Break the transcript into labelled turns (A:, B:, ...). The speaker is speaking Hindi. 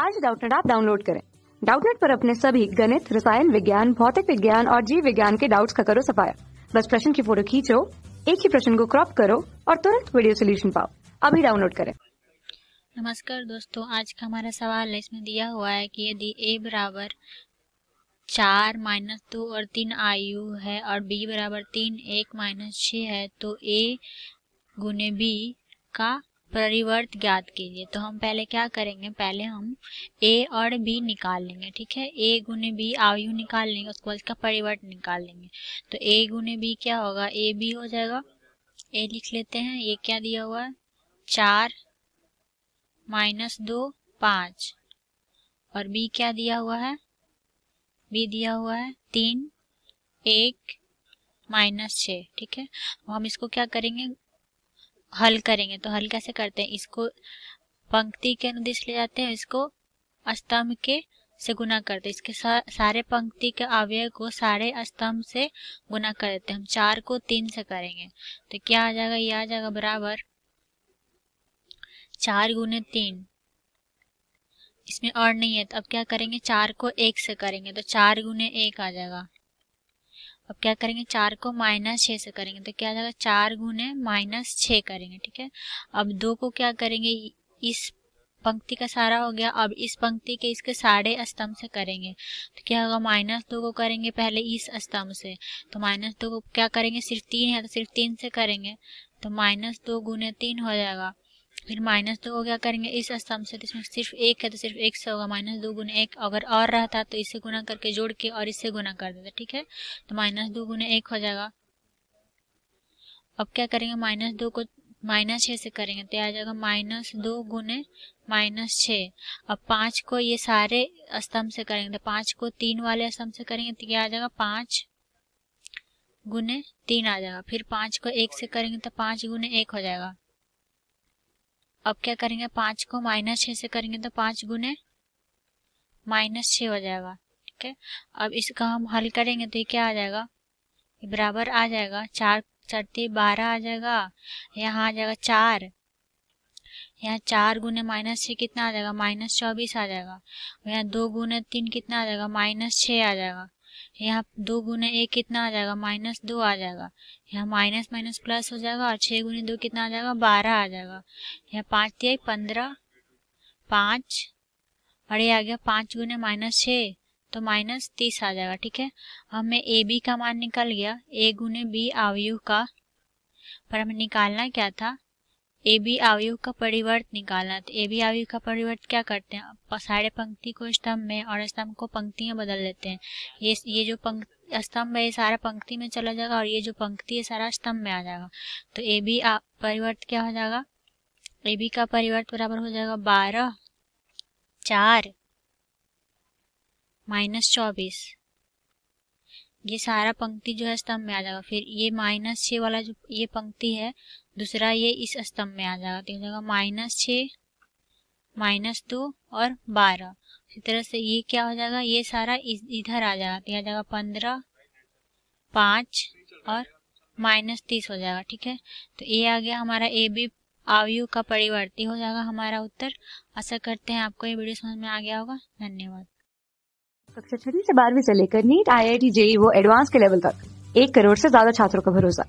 A: आज डाउटनेट आप डाउनलोड करें डाउटनेट पर अपने सभी गणित रसायन विज्ञान भौतिक विज्ञान और जीव विज्ञान के डाउट्स का करो सफाया बस प्रश्न की फोटो खींचो एक ही प्रश्न को क्रॉप करो और तुरंत वीडियो सोल्यूशन पाओ अभी डाउनलोड करें
B: नमस्कार दोस्तों आज का हमारा सवाल है इसमें दिया हुआ है कि यदि ए बराबर चार माइनस दो और तीन आयु है और बी बराबर तीन एक माइनस छ है तो ए गुने बी का परिवर्त ज्ञात कीजिए तो हम पहले क्या करेंगे पहले हम ए और बी निकाल लेंगे ठीक है ए गुने बी आयु निकाल लेंगे उसके बाद इसका परिवर्त निकाल लेंगे तो ए गुने बी क्या होगा ए बी हो जाएगा ए लिख लेते हैं ये क्या दिया हुआ है चार माइनस दो पाँच और बी क्या दिया हुआ है बी दिया हुआ है तीन एक माइनस छ ठीक है हम इसको क्या करेंगे हल करेंगे तो हल कैसे करते हैं इसको पंक्ति के अनुदेश ले जाते हैं इसको स्तंभ के से गुना करते हैं इसके सा, सारे पंक्ति के अवयव को सारे स्तंभ से गुना कर देते हैं हम चार को तीन से करेंगे तो क्या आ जाएगा ये आ जाएगा बराबर चार गुने तीन इसमें और नहीं है तो अब क्या करेंगे चार को एक से करेंगे तो चार गुने एक आ जाएगा अब क्या करेंगे चार को माइनस छः से करेंगे तो क्या जाएगा चार गुने माइनस छः करेंगे ठीक है अब दो को क्या करेंगे इस पंक्ति का सारा हो गया अब इस पंक्ति के इसके साढ़े स्तंभ से करेंगे तो क्या होगा माइनस दो को करेंगे पहले इस स्तंभ से तो माइनस दो को क्या करेंगे सिर्फ तीन है तो सिर्फ तीन से करेंगे तो माइनस दो गुने तीन हो जाएगा फिर माइनस दो हो गया करेंगे इस स्तंभ से तो इसमें सिर्फ एक है तो सिर्फ एक से होगा माइनस दो गुना एक अगर और रहता तो इसे गुना करके जोड़ के और इससे गुना कर देते ठीक है तो माइनस दो गुना एक हो जाएगा अब क्या करेंगे माइनस दो को माइनस छः से करेंगे तो आ जाएगा माइनस दो गुने माइनस छः अब पाँच को ये सारे स्तंभ से करेंगे तो पाँच को तीन वाले स्तंभ से करेंगे तो क्या आ जाएगा पाँच गुने तीन आ जाएगा फिर पाँच को एक से करेंगे तो पाँच गुने एक हो जाएगा अब क्या करेंगे पाँच को माइनस छः से करेंगे तो पाँच गुने माइनस छः हो जाएगा ठीक है अब इसका हम हल करेंगे तो ये क्या आ जाएगा बराबर आ जाएगा चार चढ़ती बारह आ जाएगा यहाँ आ जाएगा चार यहाँ चार गुने माइनस छः कितना आ जाएगा माइनस चौबीस आ जाएगा यहाँ दो गुने तीन कितना आ जाएगा माइनस छः आ जाएगा यहाँ दो गुना एक कितना आ जाएगा माइनस दो आ जाएगा यहाँ माइनस माइनस प्लस हो जाएगा और छः गुने दो कितना आ जाएगा बारह आ जाएगा यहाँ पाँच दिया पंद्रह पाँच और ये आ गया पाँच गुने माइनस छः तो माइनस तीस आ जाएगा ठीक है हमें ए बी का मान निकल गया ए गुने बी आवयु का पर हमें निकालना क्या था ए बी आयु का परिवर्त निकालना तो ए बी आयु का परिवर्त क्या करते हैं सारे पंक्ति को स्तंभ में और स्तंभ को पंक्तियां बदल लेते हैं ये ये जो पंक्ति स्तंभ है ये सारा पंक्ति में चला जाएगा और ये जो पंक्ति है सारा स्तंभ में आ जाएगा तो ए बी परिवर्त क्या हो जाएगा ए बी का परिवर्त बराबर हो जाएगा बारह चार माइनस चौबीस ये सारा पंक्ति जो है स्तंभ में आ जाएगा फिर ये माइनस छ वाला जो ये पंक्ति है दूसरा ये इस स्तंभ में आ जाएगा तो जाएगा माइनस छ माइनस दो और बारह इसी तरह से ये क्या हो जाएगा ये सारा इधर आ जाएगा तो यह जाएगा पंद्रह पाँच और माइनस तीस हो जाएगा ठीक है तो ये आ गया हमारा ए बी आवयु का परिवर्ती हो जाएगा हमारा उत्तर आशा करते हैं आपको ये वीडियो समझ में आ गया होगा धन्यवाद
A: कक्षा छठी से बारहवीं से लेकर NEET I I T JEE वो एडवांस के लेवल तक एक करोड़ से ज्यादा छात्रों का भरोसा